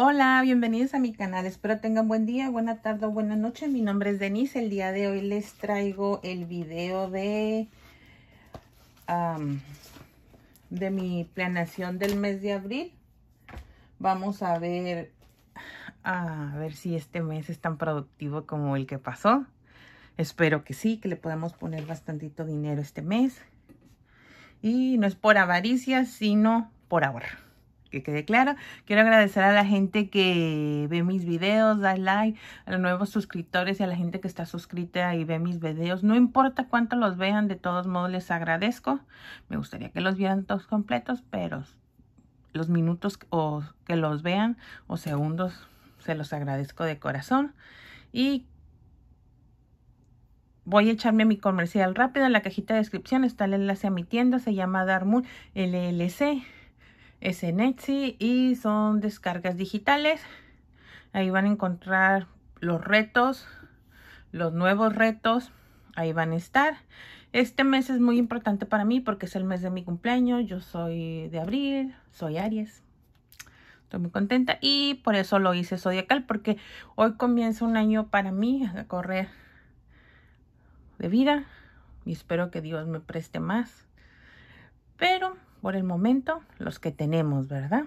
Hola, bienvenidos a mi canal. Espero tengan buen día, buena tarde o buena noche. Mi nombre es Denise. El día de hoy les traigo el video de, de mi planeación del mes de abril. Vamos a ver, a ver si este mes es tan productivo como el que pasó. Espero que sí, que le podamos poner bastantito dinero este mes. Y no es por avaricia, sino por ahorro que quede claro. Quiero agradecer a la gente que ve mis videos, da like, a los nuevos suscriptores y a la gente que está suscrita y ve mis videos. No importa cuánto los vean, de todos modos les agradezco. Me gustaría que los vieran todos completos, pero los minutos o que los vean o segundos se los agradezco de corazón. Y voy a echarme mi comercial rápido. En la cajita de descripción está el enlace a mi tienda. Se llama Darmul LLC es en Etsy y son descargas digitales. Ahí van a encontrar los retos, los nuevos retos, ahí van a estar. Este mes es muy importante para mí porque es el mes de mi cumpleaños. Yo soy de abril, soy Aries. Estoy muy contenta y por eso lo hice zodiacal porque hoy comienza un año para mí a correr de vida y espero que Dios me preste más. Pero por el momento los que tenemos, ¿verdad?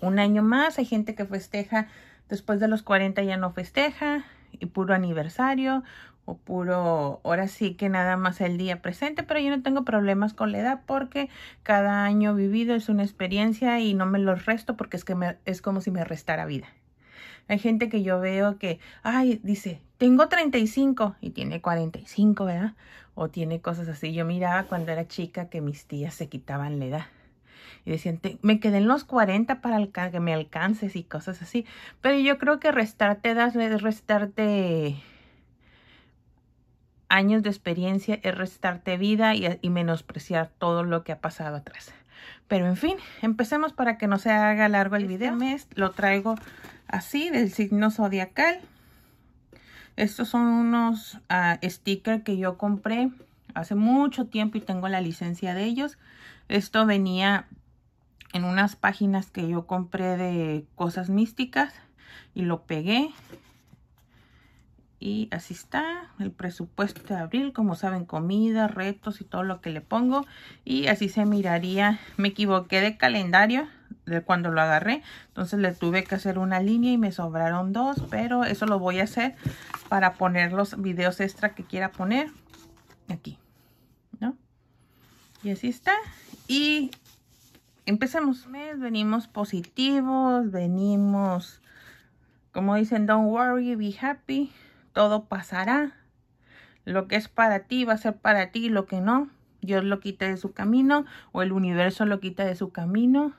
Un año más, hay gente que festeja después de los 40 ya no festeja y puro aniversario o puro, ahora sí que nada más el día presente, pero yo no tengo problemas con la edad porque cada año vivido es una experiencia y no me los resto porque es que me, es como si me restara vida. Hay gente que yo veo que, ay, dice, tengo 35 y tiene 45, ¿verdad? o tiene cosas así. Yo miraba cuando era chica que mis tías se quitaban la edad. Y decían, me quedé los 40 para que me alcances y cosas así. Pero yo creo que restarte edad es restarte años de experiencia, es restarte vida y, menospreciar todo lo que ha pasado atrás. Pero en fin, empecemos para que no se haga largo el video. mes lo traigo así del signo zodiacal. Estos son unos ah, stickers que yo compré hace mucho tiempo y tengo la licencia de ellos. Esto venía en unas páginas que yo compré de cosas místicas y lo pegué y así está el presupuesto de abril como saben comida retos y todo lo que le pongo y así se miraría me equivoqué de calendario de cuando lo agarré entonces le tuve que hacer una línea y me sobraron dos pero eso lo voy a hacer para poner los videos extra que quiera poner aquí y así está y empezamos mes venimos positivos venimos como dicen don't worry be happy todo pasará. Lo que es para ti va a ser para ti, lo que no, Dios lo quita de su camino o el universo lo quita de su camino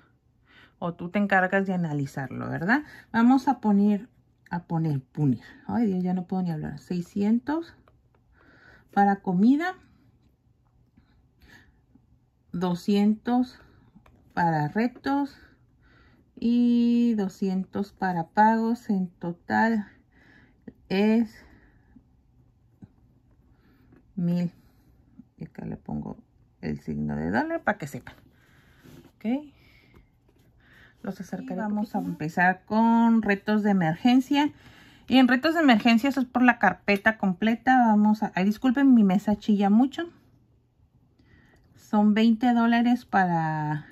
o tú te encargas de analizarlo, ¿verdad? Vamos a poner, a poner, punir. Ay, Dios, ya no puedo ni hablar. 600 para comida, 200 para retos y 200 para pagos en total es mil. Y acá le pongo el signo de dólar para que sepan. Ok. Los acercaré. vamos a empezar con retos de emergencia. Y en retos de emergencia, eso es por la carpeta completa. Vamos a... disculpen, mi mesa chilla mucho. Son 20 dólares para...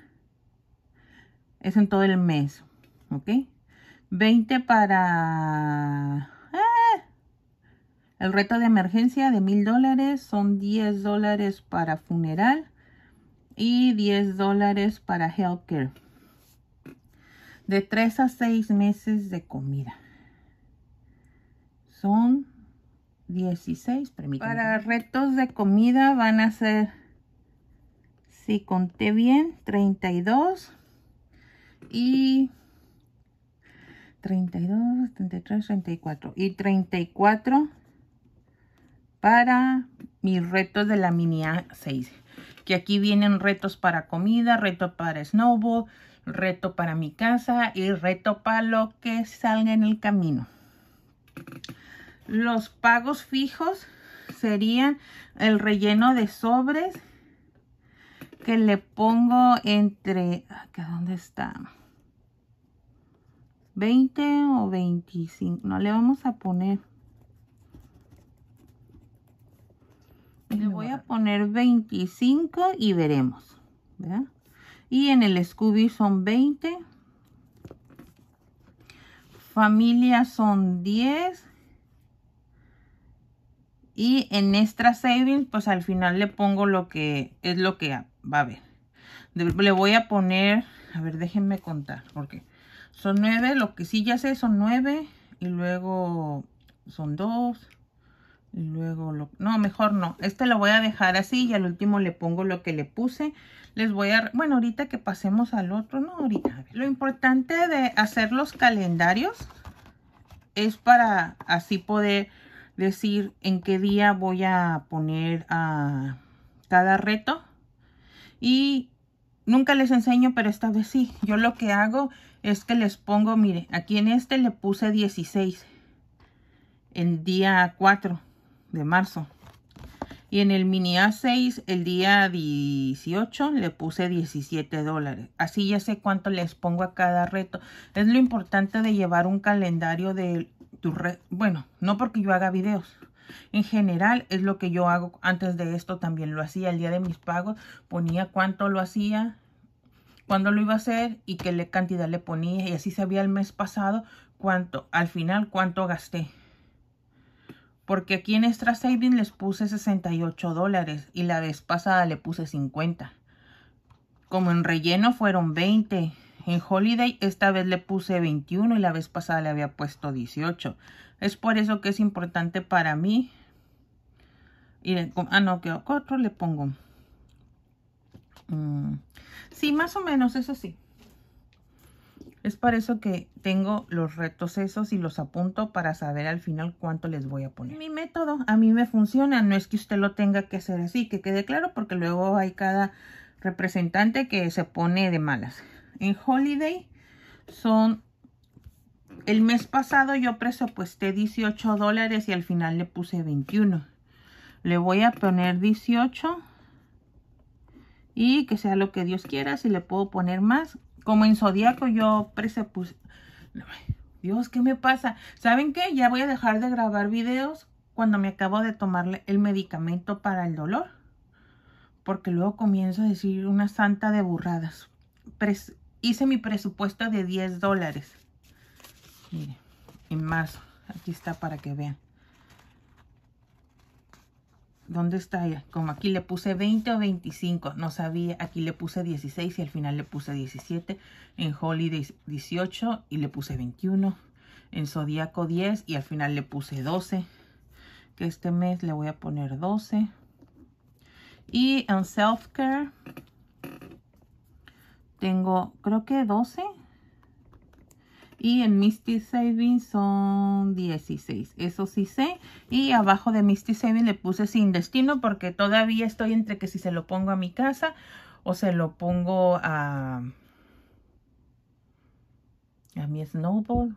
Es en todo el mes, ¿ok? 20 para el reto de emergencia de mil dólares son 10 dólares para funeral y 10 dólares para care. De 3 a 6 meses de comida. Son 16, permítanme. Para retos de comida van a ser, si conté bien, 32 y 32, 33, 34 y 34 para mis retos de la mini A6. Que aquí vienen retos para comida, reto para Snowboard reto para mi casa y reto para lo que salga en el camino. Los pagos fijos serían el relleno de sobres que le pongo entre... Acá, ah, ¿Dónde está? 20 o 25. No le vamos a poner Le voy a poner 25 y veremos. Y en el Scooby son 20. Familia son 10. Y en extra savings, pues al final le pongo lo que es lo que va a haber. Le voy a poner, a ver, déjenme contar, porque son 9, lo que sí ya sé son 9 y luego son 2, Luego, lo, no, mejor no. Este lo voy a dejar así y al último le pongo lo que le puse. Les voy a, bueno, ahorita que pasemos al otro, no, ahorita. Lo importante de hacer los calendarios es para así poder decir en qué día voy a poner a cada reto. Y nunca les enseño, pero esta vez sí. Yo lo que hago es que les pongo, mire, aquí en este le puse 16 en día 4 de marzo. Y en el mini A6, el día 18, le puse 17 dólares. Así ya sé cuánto les pongo a cada reto. Es lo importante de llevar un calendario de tu red. Bueno, no porque yo haga videos. En general, es lo que yo hago antes de esto. También lo hacía el día de mis pagos. Ponía cuánto lo hacía, cuándo lo iba a hacer y qué cantidad le ponía. Y así sabía el mes pasado cuánto, al final, cuánto gasté. Porque aquí en Extra Savings les puse 68 dólares y la vez pasada le puse 50. Como en relleno fueron 20. En Holiday esta vez le puse 21 y la vez pasada le había puesto 18. Es por eso que es importante para mí. ah, no, que otro le pongo. Mm, sí, más o menos, eso sí. Es para eso que tengo los retos esos y los apunto para saber al final cuánto les voy a poner. Mi método a mí me funciona, no es que usted lo tenga que hacer así, que quede claro, porque luego hay cada representante que se pone de malas. En Holiday son... El mes pasado yo presupuesté 18 dólares y al final le puse 21. Le voy a poner 18 y que sea lo que Dios quiera. Si le puedo poner más, como en zodiaco yo presepuse... Dios, ¿qué me pasa? ¿Saben qué? Ya voy a dejar de grabar videos cuando me acabo de tomar el medicamento para el dolor. Porque luego comienzo a decir una santa de burradas. hice mi presupuesto de 10 dólares. Miren, en marzo. Aquí está para que vean. ¿Dónde está ella? Como aquí le puse 20 o 25, no sabía. Aquí le puse 16 y al final le puse 17. En Holidays 18 y le puse 21. En zodiaco 10 y al final le puse 12. Que este mes le voy a poner 12. Y en Self Care tengo creo que 12 y en Misty Savings son 16. Eso sí sé. Y abajo de Misty Savings le puse sin destino porque todavía estoy entre que si se lo pongo a mi casa o se lo pongo a, a mi Snowball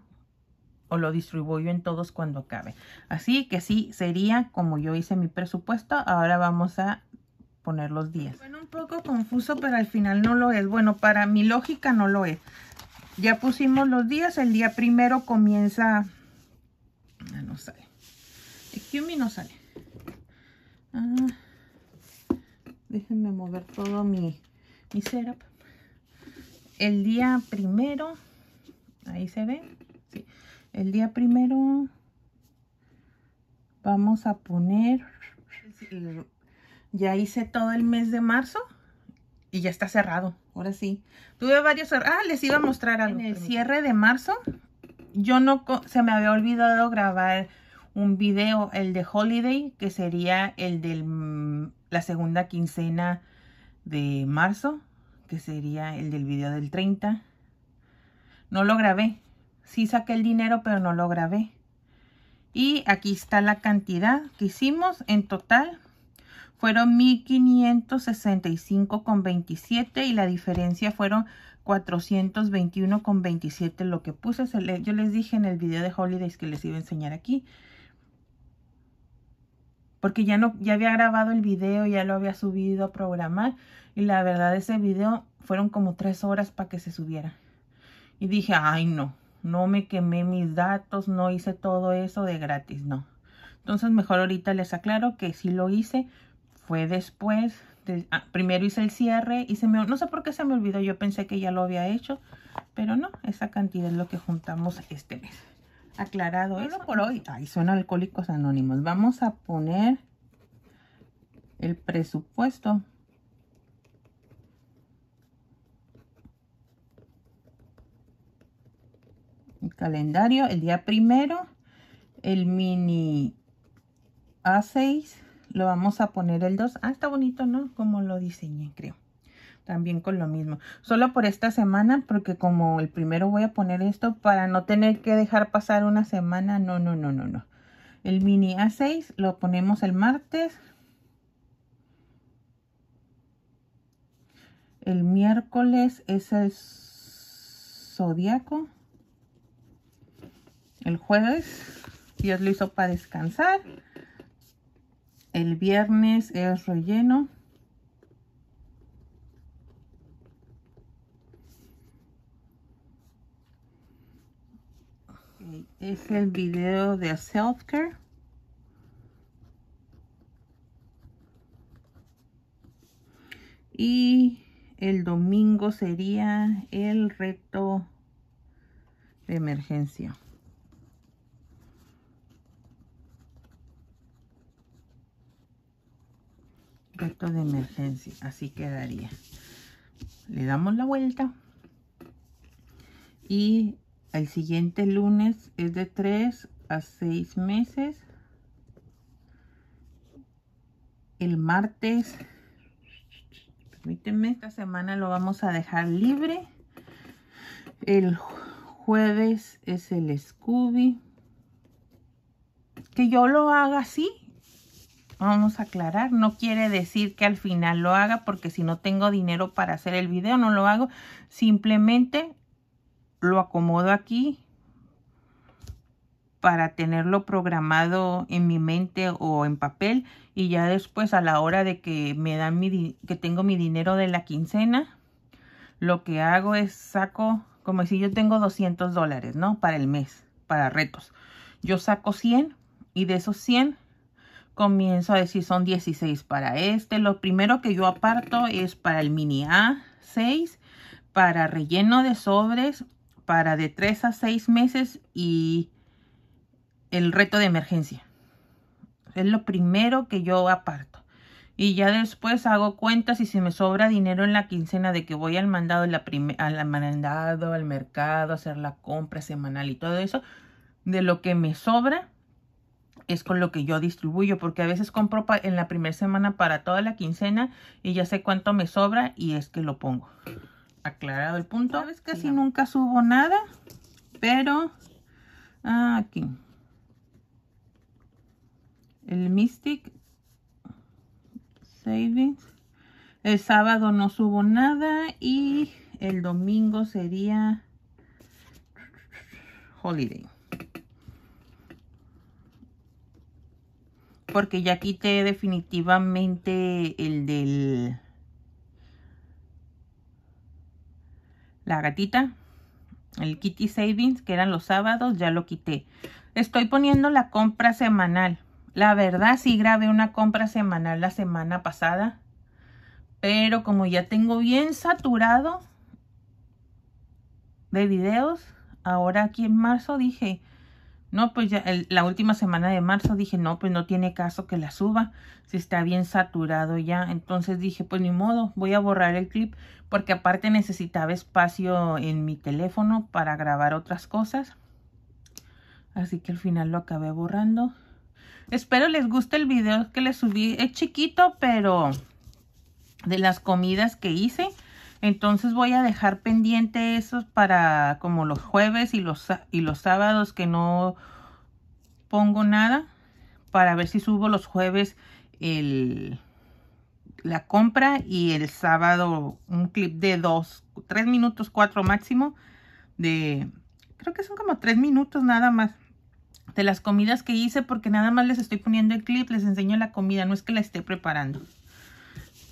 o lo distribuyo en todos cuando acabe. Así que sí, sería como yo hice mi presupuesto. Ahora vamos a poner los días. Bueno, un poco confuso, pero al final no lo es. Bueno, para mi lógica no lo es. Ya pusimos los días. El día primero comienza... Ah, no sale. no sale. Ah, déjenme mover todo mi, mi setup. El día primero... Ahí se ve. El día primero vamos a poner... Ya hice todo el mes de marzo y ya está cerrado ahora sí. Tuve varios Ah, les iba a mostrar algo. En el cierre de marzo, yo no... Se me había olvidado grabar un video, el de Holiday, que sería el de mm, la segunda quincena de marzo, que sería el del video del 30. No lo grabé. Sí saqué el dinero, pero no lo grabé. Y aquí está la cantidad que hicimos en total fueron 1565,27 y la diferencia fueron 421,27 lo que puse. Yo les dije en el video de Holidays que les iba a enseñar aquí. Porque ya, no, ya había grabado el video, ya lo había subido a programar. Y la verdad, ese video fueron como tres horas para que se subiera. Y dije, ay no, no me quemé mis datos, no hice todo eso de gratis, no. Entonces mejor ahorita les aclaro que sí lo hice, fue después, ah, primero hice el cierre y se me, no sé por qué se me olvidó, yo pensé que ya lo había hecho, pero no, esa cantidad es lo que juntamos este mes. Aclarado eso por hoy. Ay, son alcohólicos anónimos. Vamos a poner el presupuesto. El calendario, el día primero, el mini A6, lo vamos a poner el 2. Ah, está bonito, ¿no? Como lo diseñé, creo. También con lo mismo. Solo por esta semana, porque como el primero voy a poner esto para no tener que dejar pasar una semana. No, no, no, no, no. El mini A6 lo ponemos el martes. El miércoles es el zodiaco. El jueves Dios lo hizo para descansar. El viernes es relleno. es el video de self care y el domingo sería el reto de emergencia gato de emergencia. Así quedaría. Le damos la vuelta. Y el siguiente lunes es de 3 a 6 meses. El martes, permíteme, esta semana lo vamos a dejar libre. El jueves es el Scooby. Que yo lo haga así, Vamos a aclarar, no quiere decir que al final lo haga porque si no tengo dinero para hacer el video no lo hago. Simplemente lo acomodo aquí para tenerlo programado en mi mente o en papel y ya después a la hora de que me dan mi que tengo mi dinero de la quincena lo que hago es saco como si yo tengo 200 dólares no para el mes para retos yo saco 100 y de esos 100 comienzo a decir son 16 para este. Lo primero que yo aparto es para el mini A 6, para relleno de sobres, para de 3 a 6 meses y el reto de emergencia. Es lo primero que yo aparto. Y ya después hago cuentas y si me sobra dinero en la quincena de que voy al mandado, al mandado, al mercado, hacer la compra semanal y todo eso, de lo que me sobra, es con lo que yo distribuyo, porque a veces compro en la primera semana para toda la quincena y ya sé cuánto me sobra y es que lo pongo. Aclarado el punto. Sabes casi nunca subo nada, pero ah, aquí. El Mystic Savings. El sábado no subo nada y el domingo sería Holiday. porque ya quité definitivamente el del la gatita el kitty savings que eran los sábados ya lo quité estoy poniendo la compra semanal la verdad sí grabé una compra semanal la semana pasada pero como ya tengo bien saturado de videos ahora aquí en marzo dije no, pues ya la última semana de marzo dije, no, pues no tiene caso que la suba, si está bien saturado ya. Entonces dije, pues ni modo, voy a borrar el clip porque aparte necesitaba espacio en mi teléfono para grabar otras cosas. Así que al final lo acabé borrando. Espero les guste el video que les subí. Es chiquito, pero de las comidas que hice. Entonces voy a dejar pendiente esos para como los jueves y los, y los sábados que no pongo nada. Para ver si subo los jueves el, la compra y el sábado un clip de dos, tres minutos, cuatro máximo. De, creo que son como tres minutos nada más de las comidas que hice porque nada más les estoy poniendo el clip, les enseño la comida, no es que la esté preparando.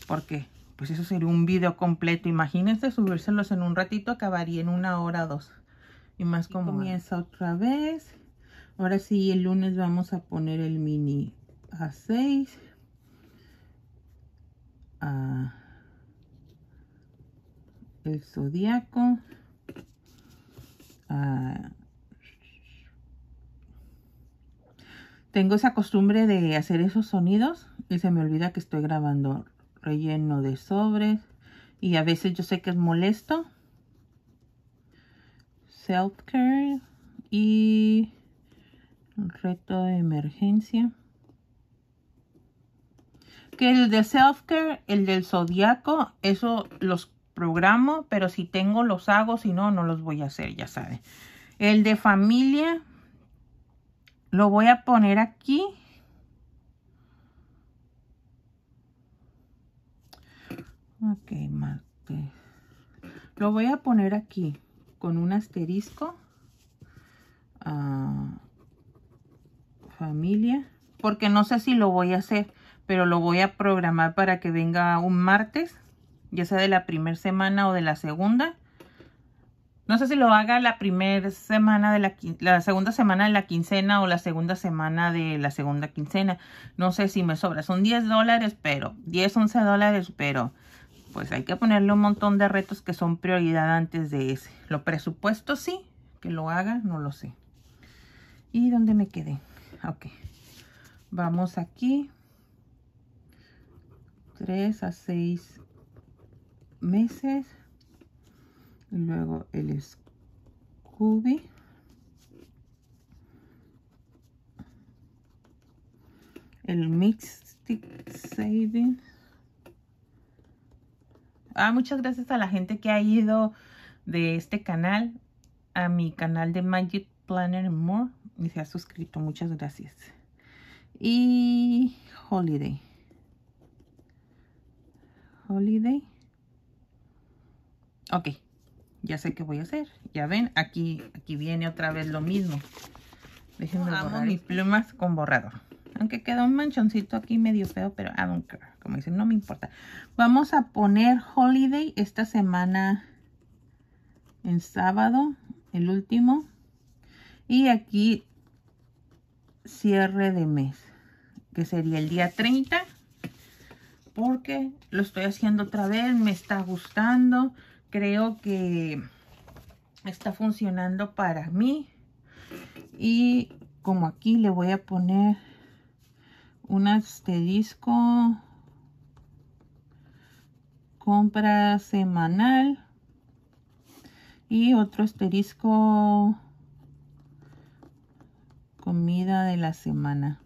Porque pues eso sería un video completo. Imagínense subírselos en un ratito, acabaría en una hora o dos. Y más como comienza otra vez. Ahora sí, el lunes vamos a poner el mini A6. el zodiaco. tengo esa costumbre de hacer esos sonidos y se me olvida que estoy grabando relleno de sobres y a veces yo sé que es molesto self care y reto de emergencia que el de self care el del zodiaco eso los programo pero si tengo los hago si no no los voy a hacer ya saben el de familia lo voy a poner aquí Ok, martes. Lo voy a poner aquí con un asterisco. Ah, familia. Porque no sé si lo voy a hacer, pero lo voy a programar para que venga un martes. Ya sea de la primera semana o de la segunda. No sé si lo haga la primera semana de la, la segunda semana de la quincena o la segunda semana de la segunda quincena. No sé si me sobra. Son 10 dólares, pero 10, 11 dólares, pero pues hay que ponerle un montón de retos que son prioridad antes de ese. Lo presupuesto sí, que lo haga, no lo sé. ¿Y dónde me quedé? Ah, ok. Vamos aquí. 3 a 6 meses. Luego el Scooby. El Mixed Saving. Ah, muchas gracias a la gente que ha ido de este canal a mi canal de Magic Planner More y se ha suscrito. Muchas gracias. Y Holiday. Holiday. Ok, ya sé qué voy a hacer. Ya ven, aquí, aquí viene otra vez lo mismo. Déjenme mis plumas con borrador. Aunque queda un manchoncito aquí medio feo, pero I don't care. Como dicen, no me importa. Vamos a poner Holiday esta semana en sábado, el último. Y aquí cierre de mes, que sería el día 30. Porque lo estoy haciendo otra vez, me está gustando. Creo que está funcionando para mí. Y como aquí le voy a poner un asterisco. compra semanal y otro asterisco comida de la semana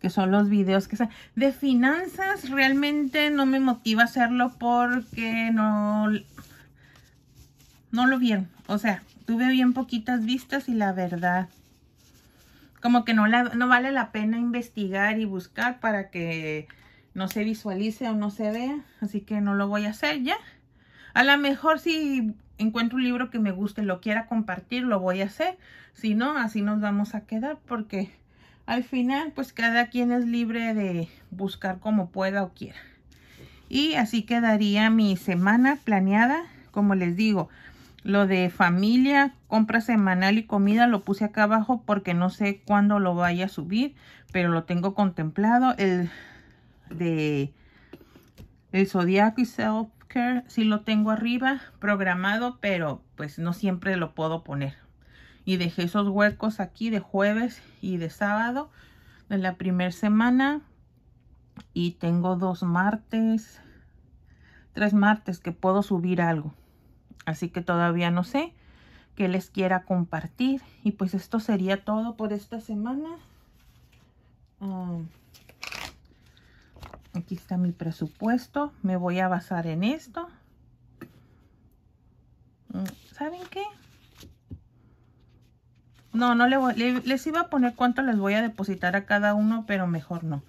que son los videos que de finanzas realmente no me motiva hacerlo porque no no lo vieron o sea tuve bien poquitas vistas y la verdad como que no, la, no vale la pena investigar y buscar para que no se visualice o no se vea. Así que no lo voy a hacer ya. A lo mejor si encuentro un libro que me guste, lo quiera compartir, lo voy a hacer. Si no, así nos vamos a quedar porque al final pues cada quien es libre de buscar como pueda o quiera. Y así quedaría mi semana planeada. Como les digo, lo de familia, compra semanal y comida lo puse acá abajo porque no sé cuándo lo vaya a subir, pero lo tengo contemplado. El de el zodiaco y self care sí lo tengo arriba programado, pero pues no siempre lo puedo poner. Y dejé esos huecos aquí de jueves y de sábado de la primera semana. Y tengo dos martes, tres martes que puedo subir algo. Así que todavía no sé qué les quiera compartir. Y pues esto sería todo por esta semana. Ah, aquí está mi presupuesto. Me voy a basar en esto. Mm, ¿Saben qué? No, no le, les iba a poner cuánto les voy a depositar a cada uno, pero mejor no.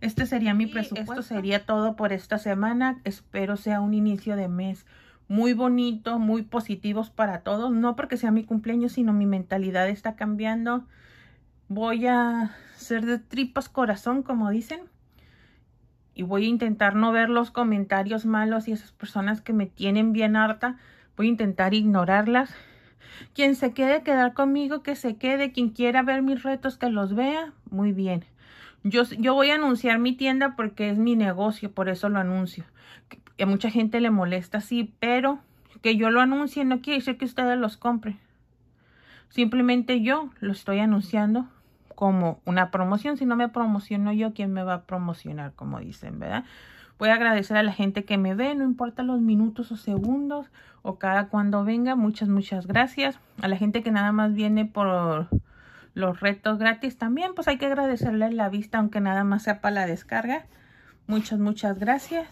Este sería mi presupuesto. Esto sería todo por esta semana. Espero sea un inicio de mes muy bonito muy positivos para todos. No porque sea mi cumpleaños, sino mi mentalidad está cambiando. Voy a ser de tripas corazón, como dicen. Y voy a intentar no ver los comentarios malos y esas personas que me tienen bien harta. Voy a intentar ignorarlas. Quien se quede quedar conmigo, que se quede. Quien quiera ver mis retos, que los vea. Muy bien. Yo, yo, voy a anunciar mi tienda porque es mi negocio, por eso lo anuncio a mucha gente le molesta, sí, pero que yo lo anuncie no quiere decir que ustedes los compren. Simplemente yo lo estoy anunciando como una promoción. Si no me promociono yo, ¿quién me va a promocionar? Como dicen, ¿verdad? Voy a agradecer a la gente que me ve, no importa los minutos o segundos o cada cuando venga. Muchas, muchas gracias. A la gente que nada más viene por los retos gratis también, pues hay que agradecerle la vista, aunque nada más sea para la descarga. Muchas, muchas gracias.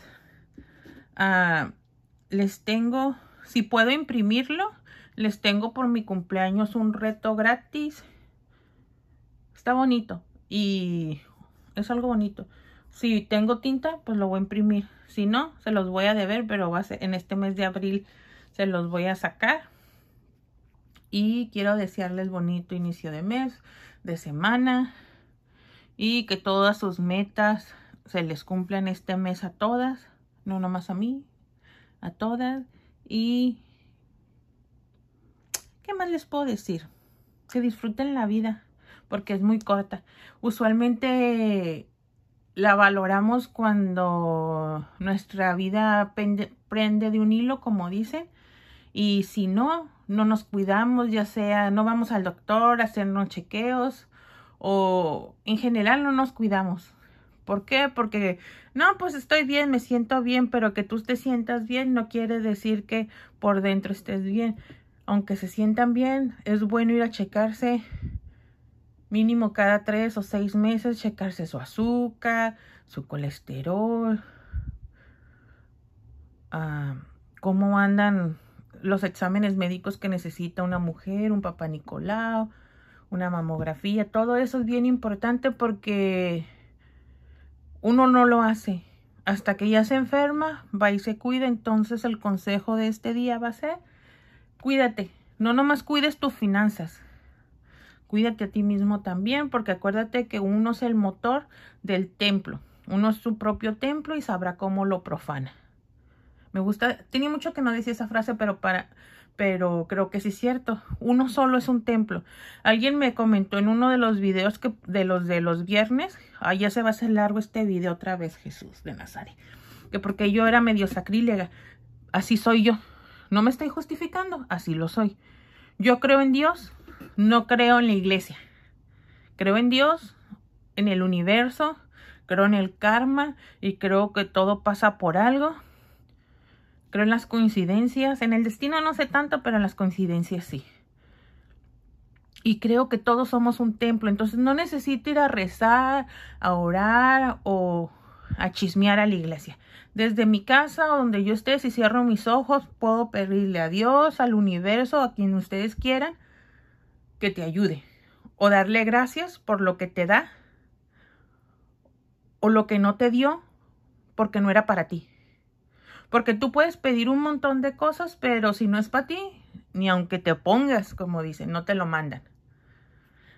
Ah, les tengo, si puedo imprimirlo, les tengo por mi cumpleaños un reto gratis. Está bonito y es algo bonito. Si tengo tinta, pues lo voy a imprimir. Si no, se los voy a deber, pero en este mes de abril se los voy a sacar. Y quiero desearles bonito inicio de mes, de semana. Y que todas sus metas se les cumplan este mes a todas no nomás a mí, a todas. Y, ¿qué más les puedo decir? Que disfruten la vida, porque es muy corta. Usualmente la valoramos cuando nuestra vida prende de un hilo, como dicen. Y si no, no nos cuidamos, ya sea no vamos al doctor a hacernos chequeos o en general no nos cuidamos. ¿Por qué? Porque, no, pues estoy bien, me siento bien, pero que tú te sientas bien no quiere decir que por dentro estés bien. Aunque se sientan bien, es bueno ir a checarse mínimo cada tres o seis meses, checarse su azúcar, su colesterol, ah, cómo andan los exámenes médicos que necesita una mujer, un papá Nicolau, una mamografía, todo eso es bien importante porque uno no lo hace. Hasta que ya se enferma, va y se cuida. Entonces el consejo de este día va a ser, cuídate. No nomás cuides tus finanzas. Cuídate a ti mismo también, porque acuérdate que uno es el motor del templo. Uno es su propio templo y sabrá cómo lo profana. Me gusta, tenía mucho que no decía esa frase, pero para pero creo que sí es cierto. Uno solo es un templo. Alguien me comentó en uno de los videos que de los de los viernes, allá ya se va a hacer largo este video otra vez, Jesús de Nazaret, que porque yo era medio sacrílega. Así soy yo. No me estoy justificando, así lo soy. Yo creo en Dios, no creo en la iglesia. Creo en Dios, en el universo, creo en el karma y creo que todo pasa por algo pero en las coincidencias, en el destino no sé tanto, pero en las coincidencias sí. Y creo que todos somos un templo, entonces no necesito ir a rezar, a orar o a chismear a la iglesia. Desde mi casa, donde yo esté, si cierro mis ojos, puedo pedirle a Dios, al universo, a quien ustedes quieran, que te ayude. O darle gracias por lo que te da o lo que no te dio porque no era para ti. Porque tú puedes pedir un montón de cosas, pero si no es para ti, ni aunque te pongas, como dicen, no te lo mandan.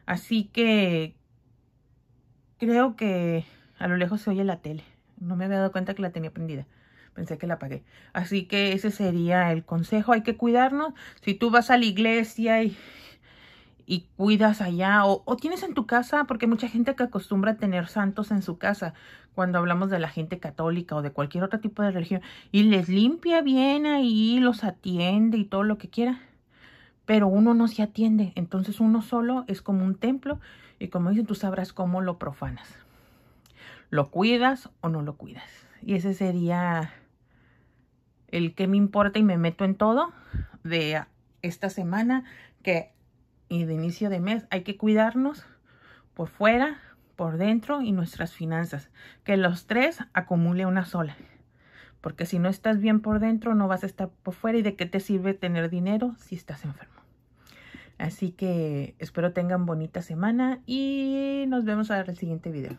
Así que creo que a lo lejos se oye la tele. No me había dado cuenta que la tenía prendida. Pensé que la apagué. Así que ese sería el consejo. Hay que cuidarnos. Si tú vas a la iglesia y, y cuidas allá o, tienes en tu casa, porque mucha gente que acostumbra a tener santos en su casa cuando hablamos de la gente católica o de cualquier otro tipo de religión y les limpia bien ahí, los atiende y todo lo que quiera. Pero uno no se atiende, entonces uno solo es como un templo y como dicen, tú sabrás cómo lo profanas. ¿Lo cuidas o no lo cuidas? Y ese sería el que me importa y me meto en todo de esta semana que y de inicio de mes. Hay que cuidarnos por fuera, por dentro y nuestras finanzas. Que los tres acumule una sola. Porque si no estás bien por dentro, no vas a estar por fuera. ¿Y de qué te sirve tener dinero si estás enfermo? Así que espero tengan bonita semana y nos vemos en el siguiente video.